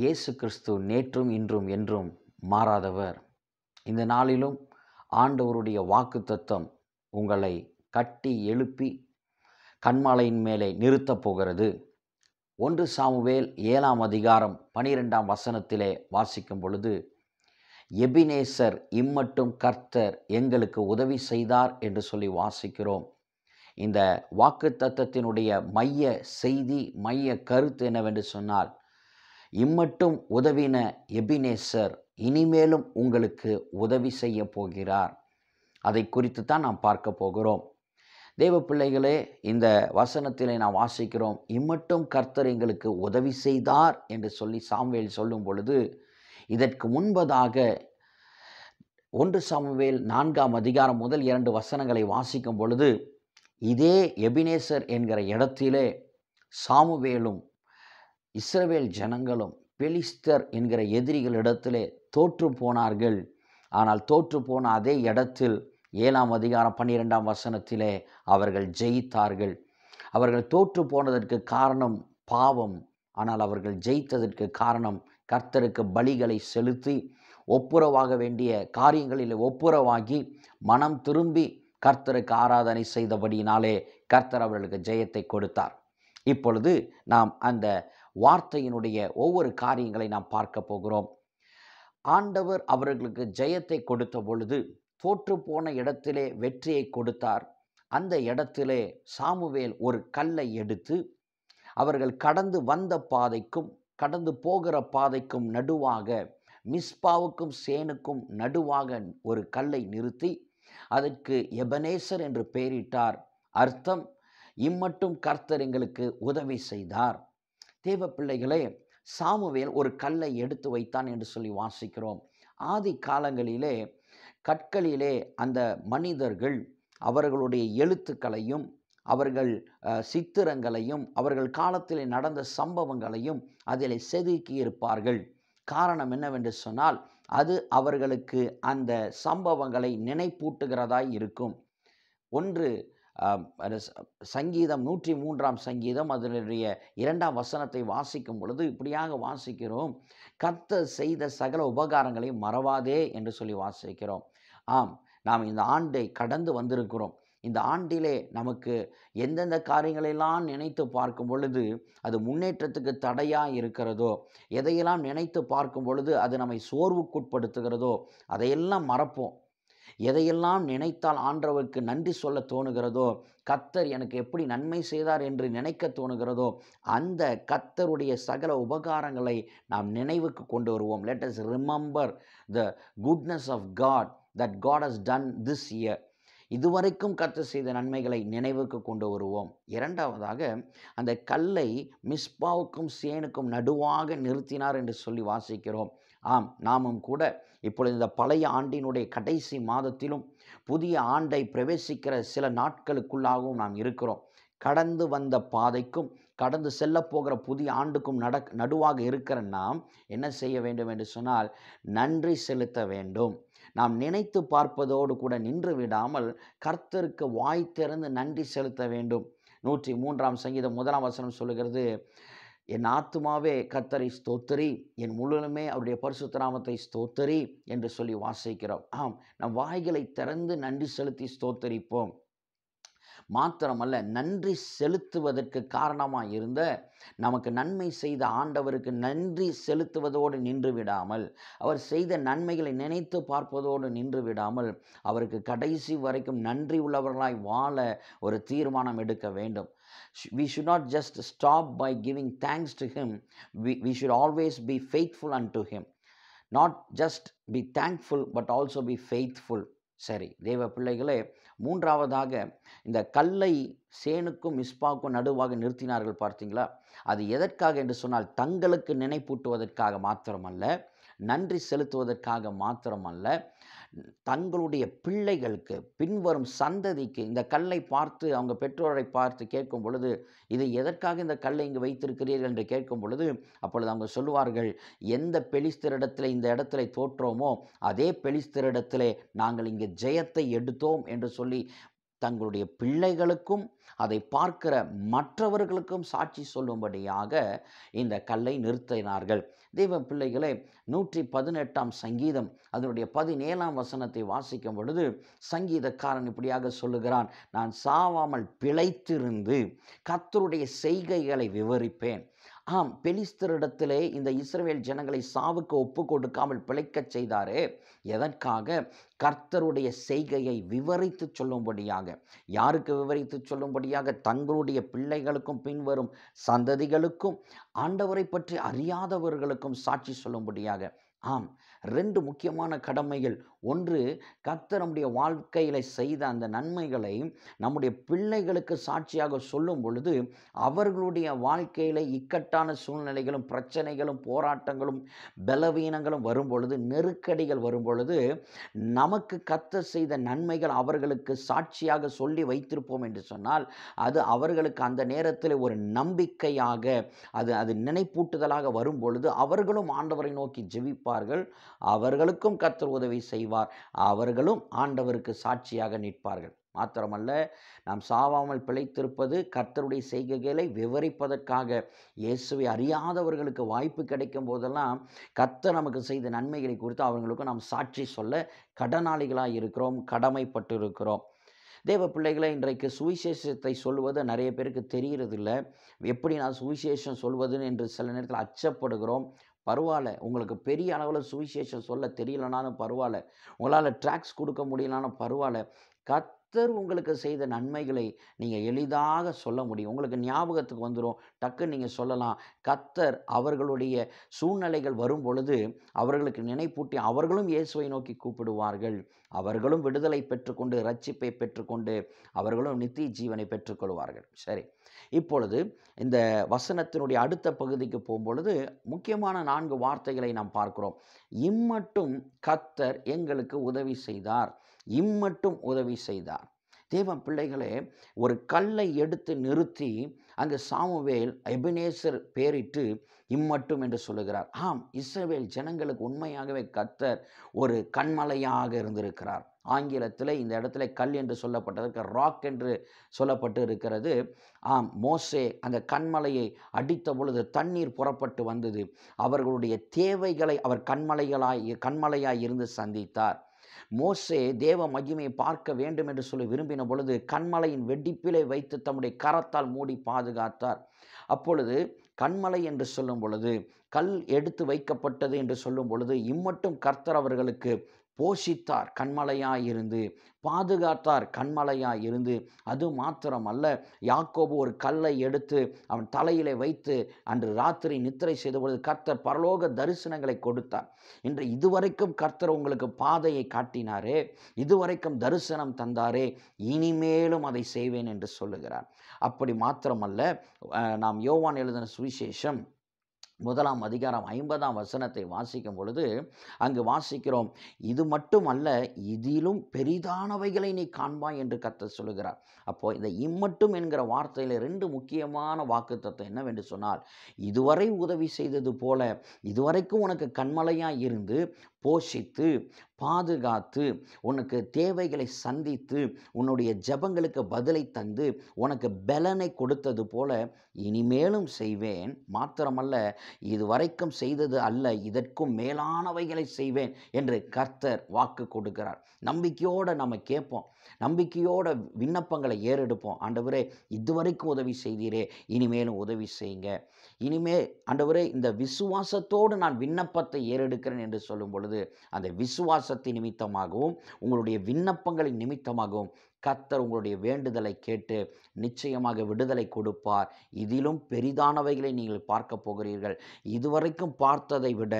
இயேசு கிறிஸ்து நேற்றும் இன்றும் என்றும் மாறாதவர் இந்த நாளிலும் ஆண்டவருடைய வாக்கு தத்துவம் உங்களை கட்டி எழுப்பி கண்மாலையின் மேலே நிறுத்தப் போகிறது ஒன்று சாமுவேல் ஏழாம் அதிகாரம் பனிரெண்டாம் வசனத்திலே வாசிக்கும் பொழுது எபினேசர் இம்மட்டும் கர்த்தர் எங்களுக்கு உதவி செய்தார் என்று சொல்லி வாசிக்கிறோம் இந்த வாக்கு தத்துவத்தினுடைய மைய செய்தி மைய கருத்து என்னவென்று சொன்னால் இம்மட்டும் உதவின எபினேசர் இனிமேலும் உங்களுக்கு உதவி செய்ய போகிறார் அதை குறித்து தான் நாம் பார்க்க போகிறோம் தெய்வ பிள்ளைகளே இந்த வசனத்திலே நாம் வாசிக்கிறோம் இம்மட்டும் கர்த்தர் எங்களுக்கு உதவி செய்தார் என்று சொல்லி சாம்வேல் சொல்லும் பொழுது இதற்கு முன்பதாக ஒன்று சாமுவேல் நான்காம் அதிகாரம் முதல் இரண்டு வசனங்களை வாசிக்கும் பொழுது இதே எபினேசர் என்கிற இடத்திலே சாமுவேலும் இஸ்ரவேல் ஜனங்களும் பெலிஸ்தர் என்கிற எதிரிகளிடத்திலே தோற்று போனார்கள் ஆனால் தோற்று போன அதே இடத்தில் ஏழாம் அதிகாரம் பன்னிரெண்டாம் வசனத்திலே அவர்கள் ஜெயித்தார்கள் அவர்கள் தோற்று போனதற்கு காரணம் பாவம் ஆனால் அவர்கள் ஜெயித்ததற்கு காரணம் கர்த்தருக்கு பலிகளை செலுத்தி ஒப்புரவாக வேண்டிய காரியங்களில் ஒப்புரவாகி மனம் திரும்பி கர்த்தருக்கு ஆராதனை செய்தபடியினாலே கர்த்தர் அவர்களுக்கு ஜெயத்தை கொடுத்தார் இப்பொழுது நாம் அந்த வார்த்தையினுடைய ஒவ்வொரு காரியங்களை நாம் பார்க்க போகிறோம் ஆண்டவர் அவர்களுக்கு ஜெயத்தை கொடுத்த பொழுது தோற்று போன இடத்திலே வெற்றியை கொடுத்தார் அந்த இடத்திலே சாமுவேல் ஒரு கல்லை எடுத்து அவர்கள் கடந்து வந்த பாதைக்கும் கடந்து போகிற பாதைக்கும் நடுவாக மிஸ்பாவுக்கும் சேனுக்கும் நடுவாக ஒரு கல்லை நிறுத்தி அதற்கு எபனேசர் என்று பெயரிட்டார் அர்த்தம் இம்மட்டும் கர்த்தர் எங்களுக்கு உதவி செய்தார் தேவ பிள்ளைகளே சாமுவேல் ஒரு கல்லை எடுத்து வைத்தான் என்று சொல்லி வாசிக்கிறோம் ஆதி காலங்களிலே கற்களிலே அந்த மனிதர்கள் அவர்களுடைய எழுத்துக்களையும் அவர்கள் சித்திரங்களையும் அவர்கள் காலத்தில் நடந்த சம்பவங்களையும் அதில் செதுக்கியிருப்பார்கள் காரணம் என்னவென்று சொன்னால் அது அவர்களுக்கு அந்த சம்பவங்களை நினைப்பூட்டுகிறதாய் இருக்கும் ஒன்று சங்கீதம் நூற்றி மூன்றாம் சங்கீதம் அதனுடைய இரண்டாம் வசனத்தை வாசிக்கும் பொழுது இப்படியாக வாசிக்கிறோம் கத்த செய்த சகல உபகாரங்களையும் மறவாதே என்று சொல்லி வாசிக்கிறோம் ஆம் நாம் இந்த ஆண்டை கடந்து வந்திருக்கிறோம் இந்த ஆண்டிலே நமக்கு எந்தெந்த காரியங்களெல்லாம் நினைத்து பார்க்கும் பொழுது அது முன்னேற்றத்துக்கு தடையாக இருக்கிறதோ எதையெல்லாம் நினைத்து பார்க்கும் பொழுது அது நம்மை சோர்வுக்குட்படுத்துகிறதோ அதையெல்லாம் மறப்போம் எதையெல்லாம் நினைத்தால் ஆண்டவருக்கு நன்றி சொல்ல தோணுகிறதோ கத்தர் எனக்கு எப்படி நன்மை செய்தார் என்று நினைக்க தோணுகிறதோ அந்த கத்தருடைய சகல உபகாரங்களை நாம் நினைவுக்கு கொண்டு வருவோம் let us remember the goodness of God that God has done this year இதுவரைக்கும் கத்த செய்த நன்மைகளை நினைவுக்கு கொண்டு வருவோம் இரண்டாவதாக அந்த கல்லை மிஸ்பாவுக்கும் சேனுக்கும் நடுவாக நிறுத்தினார் என்று சொல்லி வாசிக்கிறோம் ஆம் நாமும் கூட இப்பொழுது இந்த பழைய ஆண்டினுடைய கடைசி மாதத்திலும் புதிய ஆண்டை பிரவேசிக்கிற சில நாட்களுக்குள்ளாகவும் நாம் இருக்கிறோம் கடந்து வந்த பாதைக்கும் கடந்து செல்ல போகிற புதிய ஆண்டுக்கும் நட நடுவாக இருக்கிற நாம் என்ன செய்ய வேண்டும் என்று சொன்னால் நன்றி செலுத்த வேண்டும் நாம் நினைத்து பார்ப்பதோடு கூட நின்று விடாமல் கர்த்தருக்கு வாய் திறந்து நன்றி செலுத்த வேண்டும் நூற்றி மூன்றாம் சங்கீதம் முதலாம் வசனம் சொல்லுகிறது என் ஆத்துமாவே கத்தரை ஸ்தோத்தரி என் முழுமே அவருடைய நாமத்தை ஸ்தோத்தரி என்று சொல்லி வாசிக்கிறோம் ஆம் நம் வாய்களை திறந்து நன்றி செலுத்தி ஸ்தோத்தரிப்போம் மாத்திரமல்ல நன்றி செலுத்துவதற்கு காரணமாக இருந்த நமக்கு நன்மை செய்த ஆண்டவருக்கு நன்றி செலுத்துவதோடு நின்று விடாமல் அவர் செய்த நன்மைகளை நினைத்து பார்ப்பதோடு நின்று விடாமல் அவருக்கு கடைசி வரைக்கும் நன்றி உள்ளவர்களாய் வாழ ஒரு தீர்மானம் எடுக்க வேண்டும் We should not just stop by giving thanks to Him. We, we should always be faithful unto Him. Not just be thankful, but also be faithful. சரி தேவ பிள்ளைகளே மூன்றாவதாக இந்த கல்லை சேனுக்கும் மிஸ்பாக்கும் நடுவாக நிறுத்தினார்கள் பார்த்தீங்களா அது எதற்காக என்று சொன்னால் தங்களுக்கு நினைப்பூட்டுவதற்காக மாத்திரமல்ல நன்றி செலுத்துவதற்காக மாத்திரமல்ல தங்களுடைய பிள்ளைகளுக்கு பின்வரும் சந்ததிக்கு இந்த கல்லை பார்த்து அவங்க பெற்றோரை பார்த்து கேட்கும் பொழுது இதை எதற்காக இந்த கல்லை இங்கு வைத்திருக்கிறீர்கள் என்று கேட்கும் பொழுது அப்பொழுது அவங்க சொல்லுவார்கள் எந்த பெலிஸ்திரிடத்தில் இந்த இடத்துல தோற்றோமோ அதே பெலிஸ்திரிடத்திலே நாங்கள் இங்கே ஜெயத்தை எடுத்தோம் என்று சொல்லி தங்களுடைய பிள்ளைகளுக்கும் அதை பார்க்கிற மற்றவர்களுக்கும் சாட்சி சொல்லும்படியாக இந்த கல்லை நிறுத்தினார்கள் தெய்வ பிள்ளைகளை நூற்றி பதினெட்டாம் சங்கீதம் அதனுடைய பதினேழாம் வசனத்தை வாசிக்கும் பொழுது சங்கீதக்காரன் இப்படியாக சொல்லுகிறான் நான் சாவாமல் பிழைத்திருந்து கத்தருடைய செய்கைகளை விவரிப்பேன் ஆம் பெலிஸ்தரிடத்திலே இந்த இஸ்ரவேல் ஜனங்களை சாவுக்கு ஒப்பு கொடுக்காமல் பிழைக்கச் செய்தாரே எதற்காக கர்த்தருடைய செய்கையை விவரித்து சொல்லும்படியாக யாருக்கு விவரித்து சொல்லும்படியாக தங்களுடைய பிள்ளைகளுக்கும் பின்வரும் சந்ததிகளுக்கும் ஆண்டவரை பற்றி அறியாதவர்களுக்கும் சாட்சி சொல்லும்படியாக ஆம் ரெண்டு முக்கியமான கடமைகள் ஒன்று கர்த்தர் நம்முடைய வாழ்க்கையில் செய்த அந்த நன்மைகளை நம்முடைய பிள்ளைகளுக்கு சாட்சியாக சொல்லும் பொழுது அவர்களுடைய வாழ்க்கையில் இக்கட்டான சூழ்நிலைகளும் பிரச்சனைகளும் போராட்டங்களும் பலவீனங்களும் வரும் பொழுது நெருக்கடிகள் வரும் பொழுது நமக்கு கத்த செய்த நன்மைகள் அவர்களுக்கு சாட்சியாக சொல்லி வைத்திருப்போம் என்று சொன்னால் அது அவர்களுக்கு அந்த நேரத்தில் ஒரு நம்பிக்கையாக அது அது நினைப்பூட்டுதலாக வரும் பொழுது அவர்களும் ஆண்டவரை நோக்கி ஜெபிப்பார்கள் அவர்களுக்கும் கர்த்தர் உதவி செய்வார் அவர்களும் ஆண்டவருக்கு சாட்சியாக நிற்பார்கள் மாத்திரமல்ல நாம் சாவாமல் பிழைத்திருப்பது கர்த்தருடைய செய்கைகளை விவரிப்பதற்காக இயேசுவை அறியாதவர்களுக்கு வாய்ப்பு கிடைக்கும் போதெல்லாம் கர்த்தர் நமக்கு செய்த நன்மைகளை குறித்து அவங்களுக்கும் நாம் சாட்சி சொல்ல கடனாளிகளாக இருக்கிறோம் கடமைப்பட்டு இருக்கிறோம் தேவ பிள்ளைகளை இன்றைக்கு சுவிசேஷத்தை சொல்வது நிறைய பேருக்கு தெரிகிறது இல்லை எப்படி நான் சுவிசேஷம் சொல்வதுன்னு என்று சில நேரத்தில் அச்சப்படுகிறோம் பரவாயில்ல உங்களுக்கு பெரிய அளவில் சுவிசேஷம் சொல்ல தெரியலனாலும் பரவாயில்ல உங்களால் ட்ராக்ஸ் கொடுக்க முடியலனாலும் பரவாயில்ல கத் உங்களுக்கு செய்த நன்மைகளை நீங்கள் எளிதாக சொல்ல முடியும் உங்களுக்கு ஞாபகத்துக்கு வந்துடும் டக்குன்னு நீங்கள் சொல்லலாம் கத்தர் அவர்களுடைய சூழ்நிலைகள் வரும் பொழுது அவர்களுக்கு நினைப்பூட்டி அவர்களும் இயேசுவை நோக்கி கூப்பிடுவார்கள் அவர்களும் விடுதலை பெற்றுக்கொண்டு ரட்சிப்பை பெற்றுக்கொண்டு அவர்களும் நித்திய ஜீவனை பெற்றுக்கொள்வார்கள் சரி இப்பொழுது இந்த வசனத்தினுடைய அடுத்த பகுதிக்கு போகும்பொழுது முக்கியமான நான்கு வார்த்தைகளை நாம் பார்க்கிறோம் இம்மட்டும் கத்தர் எங்களுக்கு உதவி செய்தார் இம்மட்டும் உதவி செய்தார் தேவன் பிள்ளைகளே ஒரு கல்லை எடுத்து நிறுத்தி அங்கு சாமுவேல் எபினேசர் பேரிட்டு இம்மட்டும் என்று சொல்லுகிறார் ஆம் இஸ்ரவேல் ஜனங்களுக்கு உண்மையாகவே கத்தர் ஒரு கண்மலையாக இருந்திருக்கிறார் ஆங்கிலத்தில் இந்த இடத்துல கல் என்று சொல்லப்பட்டதற்கு ராக் என்று சொல்லப்பட்டு இருக்கிறது ஆம் மோசே அந்த கண்மலையை அடித்த பொழுது தண்ணீர் புறப்பட்டு வந்தது அவர்களுடைய தேவைகளை அவர் கண்மலைகளாய் கண்மலையாய் இருந்து சந்தித்தார் மோசே தேவ மகிமையை பார்க்க வேண்டும் என்று சொல்லி விரும்பின பொழுது கண்மலையின் வெடிப்பிலே வைத்து தம்முடைய கரத்தால் மூடி பாதுகாத்தார் அப்பொழுது கண்மலை என்று சொல்லும் பொழுது கல் எடுத்து வைக்கப்பட்டது என்று சொல்லும் பொழுது இம்மட்டும் கர்த்தர் அவர்களுக்கு போஷித்தார் கண்மலையாயிருந்து பாதுகாத்தார் கண்மலையாயிருந்து அது மாத்திரமல்ல யாக்கோபு ஒரு கல்லை எடுத்து அவன் தலையில வைத்து அன்று ராத்திரி நித்திரை செய்தபொழுது கர்த்தர் பரலோக தரிசனங்களை கொடுத்தார் இன்று இதுவரைக்கும் கர்த்தர் உங்களுக்கு பாதையை காட்டினாரே இதுவரைக்கும் தரிசனம் தந்தாரே இனிமேலும் அதை செய்வேன் என்று சொல்லுகிறார் அப்படி மாத்திரமல்ல நாம் யோவான் எழுதின சுவிசேஷம் முதலாம் அதிகாரம் ஐம்பதாம் வசனத்தை வாசிக்கும் பொழுது அங்கு வாசிக்கிறோம் இது மட்டும் அல்ல இதிலும் பெரிதானவைகளை நீ காண்பாய் என்று கத்த சொல்லுகிறார் அப்போது இந்த இம்மட்டும் என்கிற வார்த்தையில் ரெண்டு முக்கியமான வாக்கு தத்துவம் என்னவென்று சொன்னால் இதுவரை உதவி செய்தது போல இதுவரைக்கும் உனக்கு கண்மலையாக இருந்து போஷித்து பாதுகாத்து உனக்கு தேவைகளை சந்தித்து உன்னுடைய ஜபங்களுக்கு பதிலை தந்து உனக்கு பலனை கொடுத்தது போல இனிமேலும் செய்வேன் மாத்திரமல்ல இதுவரைக்கும் செய்தது அல்ல இதற்கும் மேலானவைகளை செய்வேன் என்று கர்த்தர் வாக்கு கொடுக்கிறார் நம்பிக்கையோடு நம்ம கேட்போம் நம்பிக்கையோட விண்ணப்பங்களை ஏறெடுப்போம் ஆண்டவரே இதுவரைக்கும் உதவி செய்தீரே இனிமேலும் உதவி செய்யுங்க இனிமே ஆண்டவரே இந்த விசுவாசத்தோடு நான் விண்ணப்பத்தை ஏறெடுக்கிறேன் என்று சொல்லும் பொழுது அந்த விசுவாசத்தை நிமித்தமாகவும் உங்களுடைய விண்ணப்பங்களின் நிமித்தமாகவும் கத்தர் உங்களுடைய வேண்டுதலை கேட்டு நிச்சயமாக விடுதலை கொடுப்பார் இதிலும் பெரிதானவைகளை நீங்கள் பார்க்க போகிறீர்கள் இதுவரைக்கும் பார்த்ததை விட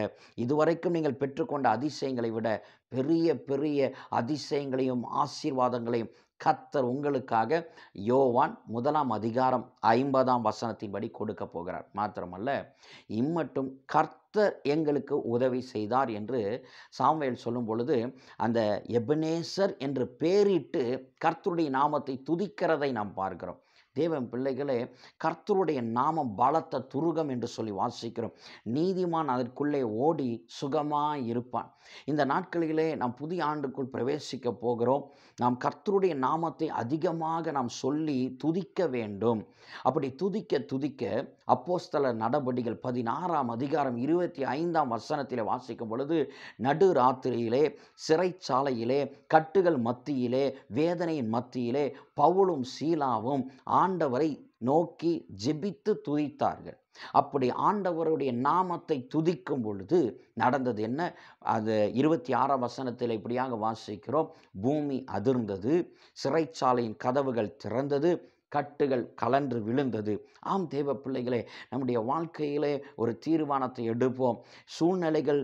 இதுவரைக்கும் நீங்கள் பெற்றுக்கொண்ட அதிசயங்களை விட பெரிய பெரிய அதிசயங்களையும் ஆசீர்வாதங்களையும் கத்தர் உங்களுக்காக யோவான் முதலாம் அதிகாரம் ஐம்பதாம் வசனத்தின்படி கொடுக்க போகிறார் மாத்திரமல்ல இம்மட்டும் கர்த்தர் எங்களுக்கு உதவி செய்தார் என்று சாமுவேல் சொல்லும் பொழுது அந்த எபனேசர் என்று பேரிட்டு கர்த்தருடைய நாமத்தை துதிக்கிறதை நாம் பார்க்கிறோம் தேவன் பிள்ளைகளே கர்த்தருடைய நாமம் பலத்த துருகம் என்று சொல்லி வாசிக்கிறோம் நீதிமான் அதற்குள்ளே ஓடி சுகமாக இருப்பான் இந்த நாட்களிலே நாம் புதிய ஆண்டுக்குள் பிரவேசிக்க போகிறோம் நாம் கர்த்தருடைய நாமத்தை அதிகமாக நாம் சொல்லி துதிக்க வேண்டும் அப்படி துதிக்க துதிக்க அப்போஸ்தல நடபடிகள் பதினாறாம் அதிகாரம் இருபத்தி ஐந்தாம் வசனத்தில் வாசிக்கும் பொழுது நடு ராத்திரியிலே சிறைச்சாலையிலே கட்டுகள் மத்தியிலே வேதனையின் மத்தியிலே பவுளும் சீலாவும் ஆண்டவரை நோக்கி ஜெபித்து துதித்தார்கள் அப்படி ஆண்டவருடைய நாமத்தை துதிக்கும் பொழுது நடந்தது என்ன அது இருபத்தி ஆறாம் வசனத்தில் இப்படியாக வாசிக்கிறோம் பூமி அதிர்ந்தது சிறைச்சாலையின் கதவுகள் திறந்தது கட்டுகள் கலன்று விழுந்தது ஆம் தேவ பிள்ளைகளே நம்முடைய வாழ்க்கையிலே ஒரு தீர்மானத்தை எடுப்போம் சூழ்நிலைகள்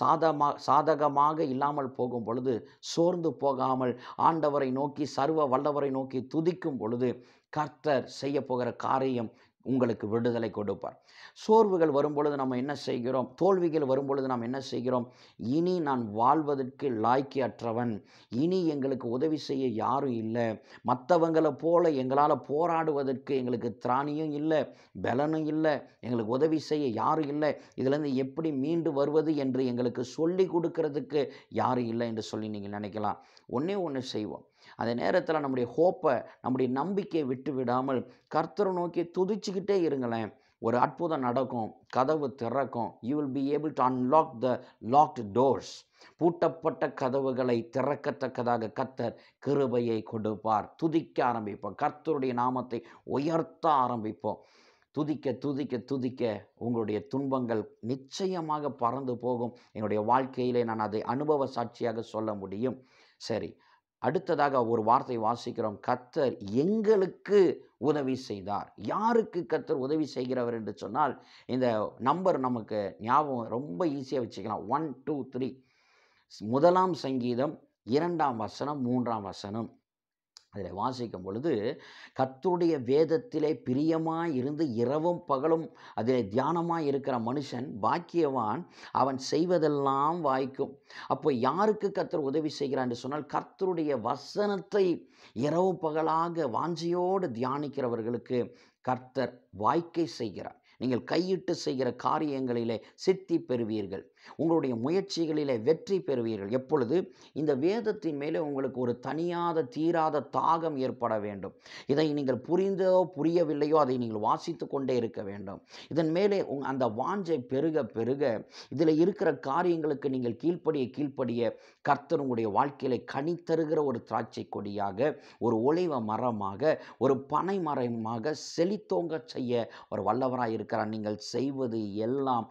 சாதமாக சாதகமாக இல்லாமல் போகும் பொழுது சோர்ந்து போகாமல் ஆண்டவரை நோக்கி சர்வ வல்லவரை நோக்கி துதிக்கும் பொழுது கர்த்தர் செய்ய போகிற காரியம் உங்களுக்கு விடுதலை கொடுப்பார் சோர்வுகள் வரும்பொழுது நம்ம என்ன செய்கிறோம் தோல்விகள் வரும்பொழுது நாம் என்ன செய்கிறோம் இனி நான் வாழ்வதற்கு அற்றவன் இனி எங்களுக்கு உதவி செய்ய யாரும் இல்லை மற்றவங்களை போல எங்களால் போராடுவதற்கு எங்களுக்கு திராணியும் இல்லை பலனும் இல்லை எங்களுக்கு உதவி செய்ய யாரும் இல்லை இதிலேருந்து எப்படி மீண்டு வருவது என்று எங்களுக்கு சொல்லி கொடுக்கறதுக்கு யாரும் இல்லை என்று சொல்லி நீங்கள் நினைக்கலாம் ஒன்றே ஒன்று செய்வோம் அதே நேரத்தில் நம்முடைய ஹோப்பை நம்முடைய நம்பிக்கையை விட்டு விடாமல் கர்த்தரை நோக்கி துதிச்சுக்கிட்டே இருங்களேன் ஒரு அற்புதம் நடக்கும் கதவு திறக்கும் you will be able to unlock the locked doors பூட்டப்பட்ட கதவுகளை திறக்கத்தக்கதாக கத்தர் கிருபையை கொடுப்பார் துதிக்க ஆரம்பிப்போம் கர்த்தருடைய நாமத்தை உயர்த்த ஆரம்பிப்போம் துதிக்க துதிக்க துதிக்க உங்களுடைய துன்பங்கள் நிச்சயமாக பறந்து போகும் என்னுடைய வாழ்க்கையிலே நான் அதை அனுபவ சாட்சியாக சொல்ல முடியும் சரி அடுத்ததாக ஒரு வார்த்தை வாசிக்கிறோம் கத்தர் எங்களுக்கு உதவி செய்தார் யாருக்கு கத்தர் உதவி செய்கிறவர் என்று சொன்னால் இந்த நம்பர் நமக்கு ஞாபகம் ரொம்ப ஈஸியாக வச்சுக்கலாம் ஒன் டூ த்ரீ முதலாம் சங்கீதம் இரண்டாம் வசனம் மூன்றாம் வசனம் அதில் வாசிக்கும் பொழுது கத்தருடைய வேதத்திலே பிரியமாக இருந்து இரவும் பகலும் அதில் தியானமாக இருக்கிற மனுஷன் பாக்கியவான் அவன் செய்வதெல்லாம் வாய்க்கும் அப்போ யாருக்கு கத்தர் உதவி செய்கிறான் என்று சொன்னால் கர்த்தருடைய வசனத்தை இரவு பகலாக வாஞ்சியோடு தியானிக்கிறவர்களுக்கு கர்த்தர் வாய்க்கை செய்கிறார் நீங்கள் கையிட்டு செய்கிற காரியங்களிலே சித்தி பெறுவீர்கள் உங்களுடைய முயற்சிகளில் வெற்றி பெறுவீர்கள் எப்பொழுது இந்த வேதத்தின் மேலே உங்களுக்கு ஒரு தனியாத தீராத தாகம் ஏற்பட வேண்டும் இதை நீங்கள் புரிந்தோ புரியவில்லையோ அதை நீங்கள் வாசித்து கொண்டே இருக்க வேண்டும் இதன் மேலே அந்த வாஞ்சை பெருக பெருக இதில் இருக்கிற காரியங்களுக்கு நீங்கள் கீழ்ப்படிய கீழ்ப்படிய கர்த்தர் உங்களுடைய வாழ்க்கையில கனித்தருகிற ஒரு திராட்சை கொடியாக ஒரு ஒளிவ மரமாக ஒரு பனை மரமாக செழித்தோங்க செய்ய ஒரு வல்லவராக இருக்கிறார் நீங்கள் செய்வது எல்லாம்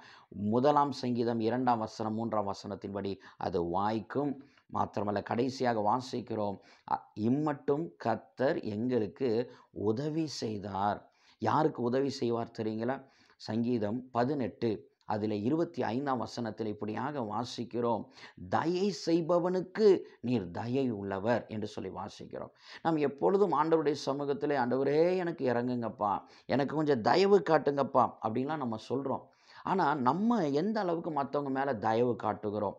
முதலாம் சங்கீதம் இரண்டாம் வசனம் மூன்றாம் வசனத்தின்படி அது வாய்க்கும் மாத்திரமல்ல கடைசியாக வாசிக்கிறோம் இம்மட்டும் கத்தர் எங்களுக்கு உதவி செய்தார் யாருக்கு உதவி செய்வார் தெரியுங்களா சங்கீதம் பதினெட்டு அதில் இருபத்தி ஐந்தாம் வசனத்தில் இப்படியாக வாசிக்கிறோம் தயை செய்பவனுக்கு நீர் தயை உள்ளவர் என்று சொல்லி வாசிக்கிறோம் நாம் எப்பொழுதும் ஆண்டவருடைய சமூகத்தில் ஆண்டவரே எனக்கு இறங்குங்கப்பா எனக்கு கொஞ்சம் தயவு காட்டுங்கப்பா அப்படின்லாம் நம்ம சொல்கிறோம் ஆனால் நம்ம எந்த அளவுக்கு மற்றவங்க மேலே தயவு காட்டுகிறோம்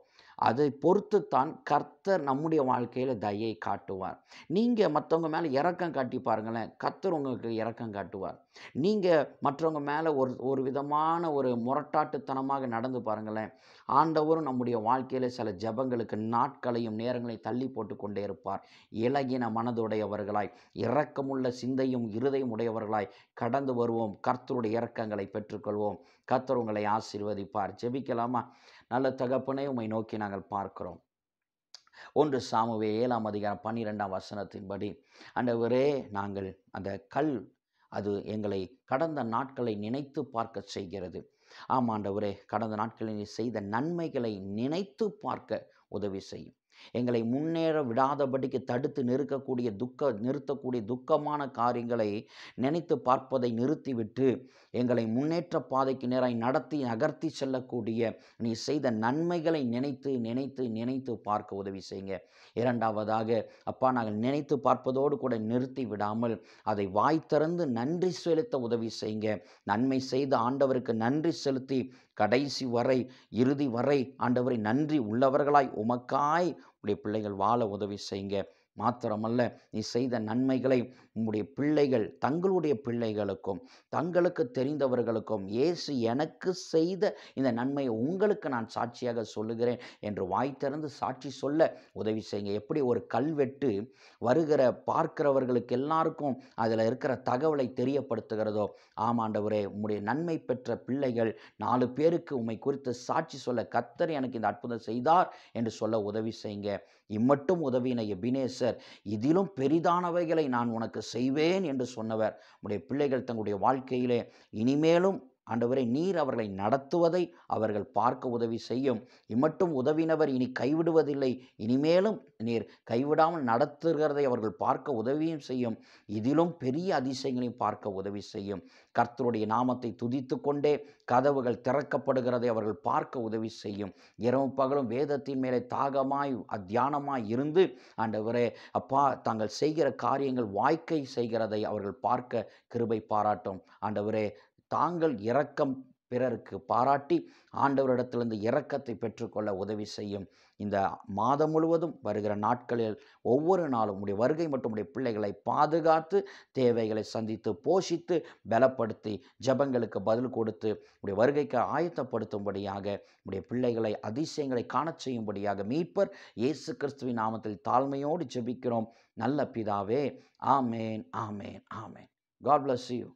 அதை பொறுத்துத்தான் கர்த்தர் நம்முடைய வாழ்க்கையில் தயை காட்டுவார் நீங்கள் மற்றவங்க மேலே இறக்கம் காட்டி பாருங்களேன் கர்த்தர் உங்களுக்கு இறக்கம் காட்டுவார் நீங்கள் மற்றவங்க மேலே ஒரு ஒரு விதமான ஒரு முரட்டாட்டுத்தனமாக நடந்து பாருங்களேன் ஆண்டவரும் நம்முடைய வாழ்க்கையில் சில ஜபங்களுக்கு நாட்களையும் நேரங்களையும் தள்ளி போட்டு கொண்டே இருப்பார் இலகின மனதுடையவர்களாய் இறக்கமுள்ள சிந்தையும் இருதையும் உடையவர்களாய் கடந்து வருவோம் கர்த்தருடைய இறக்கங்களை பெற்றுக்கொள்வோம் கர்த்தர் உங்களை ஆசீர்வதிப்பார் ஜெபிக்கலாமா நல்ல தகப்பனே உம்மை நோக்கி நாங்கள் பார்க்கிறோம் ஒன்று சாமுவே ஏழாம் அதிகாரம் பன்னிரெண்டாம் வசனத்தின்படி அண்டவரே நாங்கள் அந்த கல் அது எங்களை கடந்த நாட்களை நினைத்து பார்க்க செய்கிறது ஆமாண்டவரே கடந்த நாட்களில் செய்த நன்மைகளை நினைத்து பார்க்க உதவி செய்யும் எங்களை முன்னேற விடாதபடிக்கு தடுத்து நிறுக்கக்கூடிய துக்க நிறுத்தக்கூடிய துக்கமான காரியங்களை நினைத்து பார்ப்பதை நிறுத்திவிட்டு எங்களை முன்னேற்ற பாதைக்கு நேராய் நடத்தி நகர்த்தி செல்லக்கூடிய நீ செய்த நன்மைகளை நினைத்து நினைத்து நினைத்து பார்க்க உதவி செய்யுங்க இரண்டாவதாக அப்பா நாங்கள் நினைத்து பார்ப்பதோடு கூட நிறுத்தி விடாமல் அதை வாய் திறந்து நன்றி செலுத்த உதவி செய்யுங்க நன்மை செய்த ஆண்டவருக்கு நன்றி செலுத்தி கடைசி வரை இறுதி வரை ஆண்டவரை நன்றி உள்ளவர்களாய் உமக்காய் உடைய பிள்ளைகள் வாழ உதவி செய்யுங்க மாத்திரமல்ல நீ செய்த நன்மைகளை உங்களுடைய பிள்ளைகள் தங்களுடைய பிள்ளைகளுக்கும் தங்களுக்கு தெரிந்தவர்களுக்கும் இயேசு எனக்கு செய்த இந்த நன்மையை உங்களுக்கு நான் சாட்சியாக சொல்லுகிறேன் என்று வாய் திறந்து சாட்சி சொல்ல உதவி செய்யுங்க எப்படி ஒரு கல்வெட்டு வருகிற பார்க்கிறவர்களுக்கு எல்லாருக்கும் அதில் இருக்கிற தகவலை தெரியப்படுத்துகிறதோ ஆமாண்டவரே உங்களுடைய நன்மை பெற்ற பிள்ளைகள் நாலு பேருக்கு உண்மை குறித்து சாட்சி சொல்ல கத்தர் எனக்கு இந்த அற்புதம் செய்தார் என்று சொல்ல உதவி செய்யுங்க இம்மட்டும் உதவின எபினேசர் இதிலும் பெரிதானவைகளை நான் உனக்கு செய்வேன் என்று சொன்னவர் உடைய பிள்ளைகள் தங்களுடைய வாழ்க்கையிலே இனிமேலும் ஆண்டவரை நீர் அவர்களை நடத்துவதை அவர்கள் பார்க்க உதவி செய்யும் இம்மட்டும் உதவினவர் இனி கைவிடுவதில்லை இனிமேலும் நீர் கைவிடாமல் நடத்துகிறதை அவர்கள் பார்க்க உதவியும் செய்யும் இதிலும் பெரிய அதிசயங்களையும் பார்க்க உதவி செய்யும் கர்த்தருடைய நாமத்தை துதித்து கொண்டே கதவுகள் திறக்கப்படுகிறதை அவர்கள் பார்க்க உதவி செய்யும் இரவு பகலும் வேதத்தின் மேலே தாகமாய் அத்தியானமாய் இருந்து ஆண்டவரே அப்பா தாங்கள் செய்கிற காரியங்கள் வாய்க்கை செய்கிறதை அவர்கள் பார்க்க கிருபை பாராட்டும் ஆண்டவரே தாங்கள் இரக்கம் பிறருக்கு பாராட்டி ஆண்டவரிடத்திலிருந்து இரக்கத்தை பெற்றுக்கொள்ள உதவி செய்யும் இந்த மாதம் முழுவதும் வருகிற நாட்களில் ஒவ்வொரு நாளும் உடைய வருகை மற்றும் உடைய பிள்ளைகளை பாதுகாத்து தேவைகளை சந்தித்து போஷித்து பலப்படுத்தி ஜபங்களுக்கு பதில் கொடுத்து உடைய வருகைக்கு ஆயத்தப்படுத்தும்படியாக உடைய பிள்ளைகளை அதிசயங்களை காணச் செய்யும்படியாக மீட்பர் இயேசு கிறிஸ்துவின் நாமத்தில் தாழ்மையோடு ஜெபிக்கிறோம் நல்ல பிதாவே ஆமேன் ஆமேன் ஆமேன் காட் பிளஸ் யூ